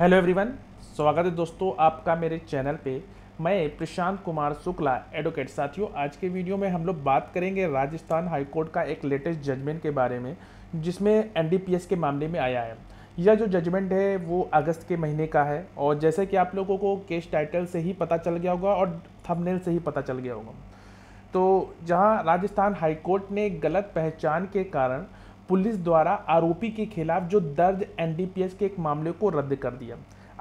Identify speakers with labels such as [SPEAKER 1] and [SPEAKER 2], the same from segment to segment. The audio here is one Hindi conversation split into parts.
[SPEAKER 1] हेलो एवरीवन स्वागत है दोस्तों आपका मेरे चैनल पे मैं प्रशांत कुमार शुक्ला एडवोकेट साथियों आज के वीडियो में हम लोग बात करेंगे राजस्थान हाईकोर्ट का एक लेटेस्ट जजमेंट के बारे में जिसमें एनडीपीएस के मामले में आया है यह जो जजमेंट है वो अगस्त के महीने का है और जैसे कि आप लोगों को केस टाइटल से ही पता चल गया होगा और थमनेल से ही पता चल गया होगा तो जहाँ राजस्थान हाईकोर्ट ने गलत पहचान के कारण पुलिस द्वारा आरोपी के खिलाफ जो दर्ज एनडीपीएस के एक मामले को रद्द कर दिया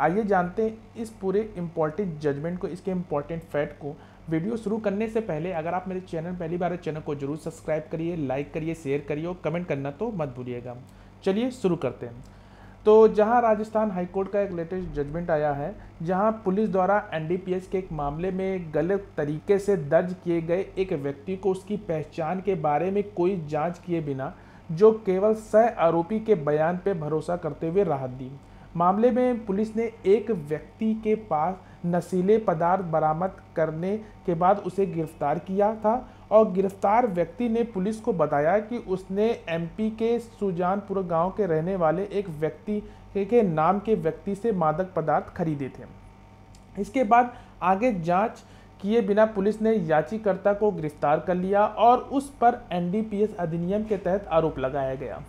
[SPEAKER 1] आइए जानते हैं इस पूरे इम्पॉर्टेंट जजमेंट को इसके इम्पॉर्टेंट फैक्ट को वीडियो शुरू करने से पहले अगर आप मेरे चैनल पहली बार चैनल को जरूर सब्सक्राइब करिए लाइक करिए शेयर करिए और कमेंट करना तो मत भूलिएगा चलिए शुरू करते हैं तो जहां राजस्थान हाईकोर्ट का एक लेटेस्ट जजमेंट आया है जहां पुलिस द्वारा एनडीपीएस के एक मामले में गलत तरीके से दर्ज किए गए एक व्यक्ति को उसकी पहचान के बारे में कोई जांच किए बिना जो केवल सह आरोपी के बयान पर भरोसा करते हुए राहत दी मामले में पुलिस ने एक व्यक्ति के पास नशीले पदार्थ बरामद करने के बाद उसे गिरफ्तार किया था और गिरफ्तार व्यक्ति ने पुलिस को बताया कि उसने एमपी के सुजानपुर गांव के रहने वाले एक व्यक्ति के नाम के व्यक्ति से मादक पदार्थ खरीदे थे इसके बाद आगे जांच किए बिना पुलिस ने याचिकाकर्ता को गिरफ्तार कर लिया और उस पर एनडीपीएस अधिनियम के तहत आरोप लगाया गया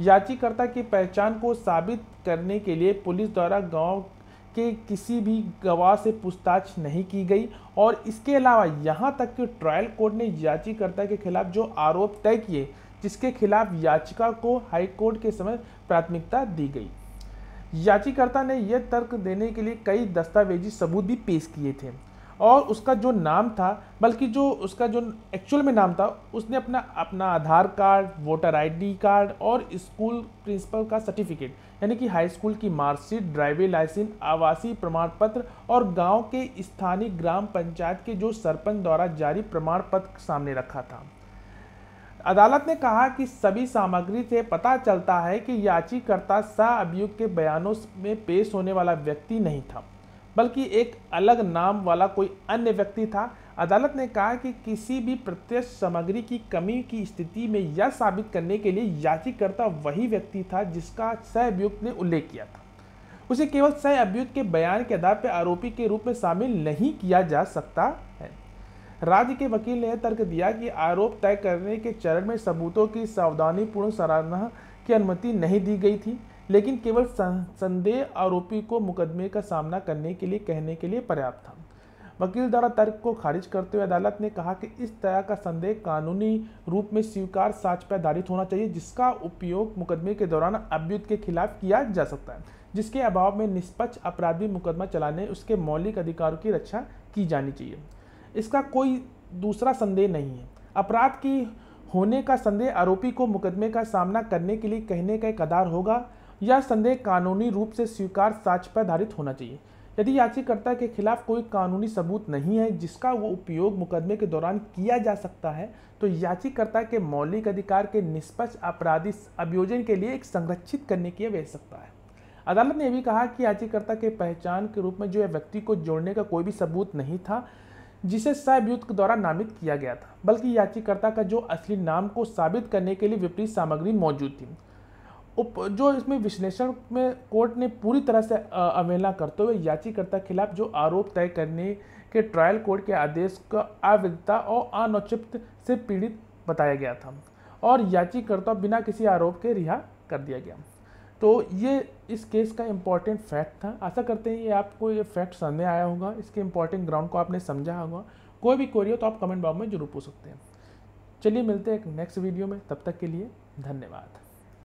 [SPEAKER 1] याचिकाकर्ता की पहचान को साबित करने के लिए पुलिस द्वारा गांव के किसी भी गवाह से पूछताछ नहीं की गई और इसके अलावा यहां तक कि ट्रायल कोर्ट ने याचिकाकर्ता के खिलाफ जो आरोप तय किए जिसके खिलाफ याचिका को हाईकोर्ट के समय प्राथमिकता दी गई याचिकाकर्ता ने यह तर्क देने के लिए कई दस्तावेजी सबूत भी पेश किए थे और उसका जो नाम था बल्कि जो उसका जो एक्चुअल में नाम था उसने अपना अपना Aadhaar card voter ID card और स्कूल प्रिंसिपल का सर्टिफिकेट यानी कि हाई स्कूल की मार्कशीट ड्राइविंग लाइसेंस आवासीय प्रमाण पत्र और गांव के स्थानीय ग्राम पंचायत के जो सरपंच द्वारा जारी प्रमाण पत्र सामने रखा था अदालत ने कहा कि सभी सामग्री से पता चलता है कि याचिकर्ता सा अभियुक्त के बयानों में पेश होने वाला व्यक्ति नहीं था बल्कि एक अलग नाम वाला कोई अन्य व्यक्ति था अदालत ने कहा कि किसी भी प्रत्यक्ष सामग्री की कमी की स्थिति में यह साबित करने के लिए याचिकर्ता वही व्यक्ति था जिसका सह अभियुक्त ने उल्लेख किया था उसे केवल सह अभियुक्त के बयान के आधार पर आरोपी के रूप में शामिल नहीं किया जा सकता है राज्य के वकील ने तर्क दिया कि आरोप तय करने के चरण में सबूतों की सावधानीपूर्ण सराहना की अनुमति नहीं दी गई थी लेकिन केवल संदेह आरोपी को मुकदमे का सामना करने के लिए कहने के लिए पर्याप्त था वकील द्वारा तर्क को खारिज करते हुए अदालत ने कहा कि इस तरह का संदेह कानूनी रूप में स्वीकार साक्ष पर आधारित होना चाहिए जिसका उपयोग मुकदमे के दौरान अभियुक्त के खिलाफ किया जा सकता है जिसके अभाव में निष्पक्ष अपराधी मुकदमा चलाने उसके मौलिक अधिकारों की रक्षा की जानी चाहिए इसका कोई दूसरा संदेह नहीं है अपराध की होने का संदेह आरोपी को मुकदमे का सामना करने के लिए कहने का एक आधार होगा यह संदेह कानूनी रूप से स्वीकार साक्ष्य पर आधारित होना चाहिए यदि याचिकाकर्ता के खिलाफ कोई कानूनी सबूत नहीं है जिसका वो उपयोग मुकदमे के दौरान किया जा सकता है तो याचिकाकर्ता के मौलिक अधिकार के निष्पक्ष आपराधिक अभियोजन के लिए एक संरक्षित करने की आवश्यकता है अदालत ने यह भी कहा कि याचिकाकर्ता के पहचान के रूप में जो व्यक्ति को जोड़ने का कोई भी सबूत नहीं था जिसे सहभियुक्त के द्वारा नामित किया गया था बल्कि याचिकाकर्ता का जो असली नाम को साबित करने के लिए विपरीत सामग्री मौजूद थी उप जो इसमें विश्लेषण में कोर्ट ने पूरी तरह से अवहेलना करते हुए याचिकर्ता के खिलाफ जो आरोप तय करने के ट्रायल कोर्ट के आदेश का अविधता और अनौचित से पीड़ित बताया गया था और याचिकर्ता बिना किसी आरोप के रिहा कर दिया गया तो ये इस केस का इम्पॉर्टेंट फैक्ट था आशा करते हैं ये आपको ये फैक्ट सामने आया होगा इसके इम्पॉर्टेंट ग्राउंड को आपने समझा होगा कोई भी क्वेरी हो तो आप कमेंट बॉक्स में जरूर पूछ सकते हैं चलिए मिलते हैं एक नेक्स्ट वीडियो में तब तक के लिए धन्यवाद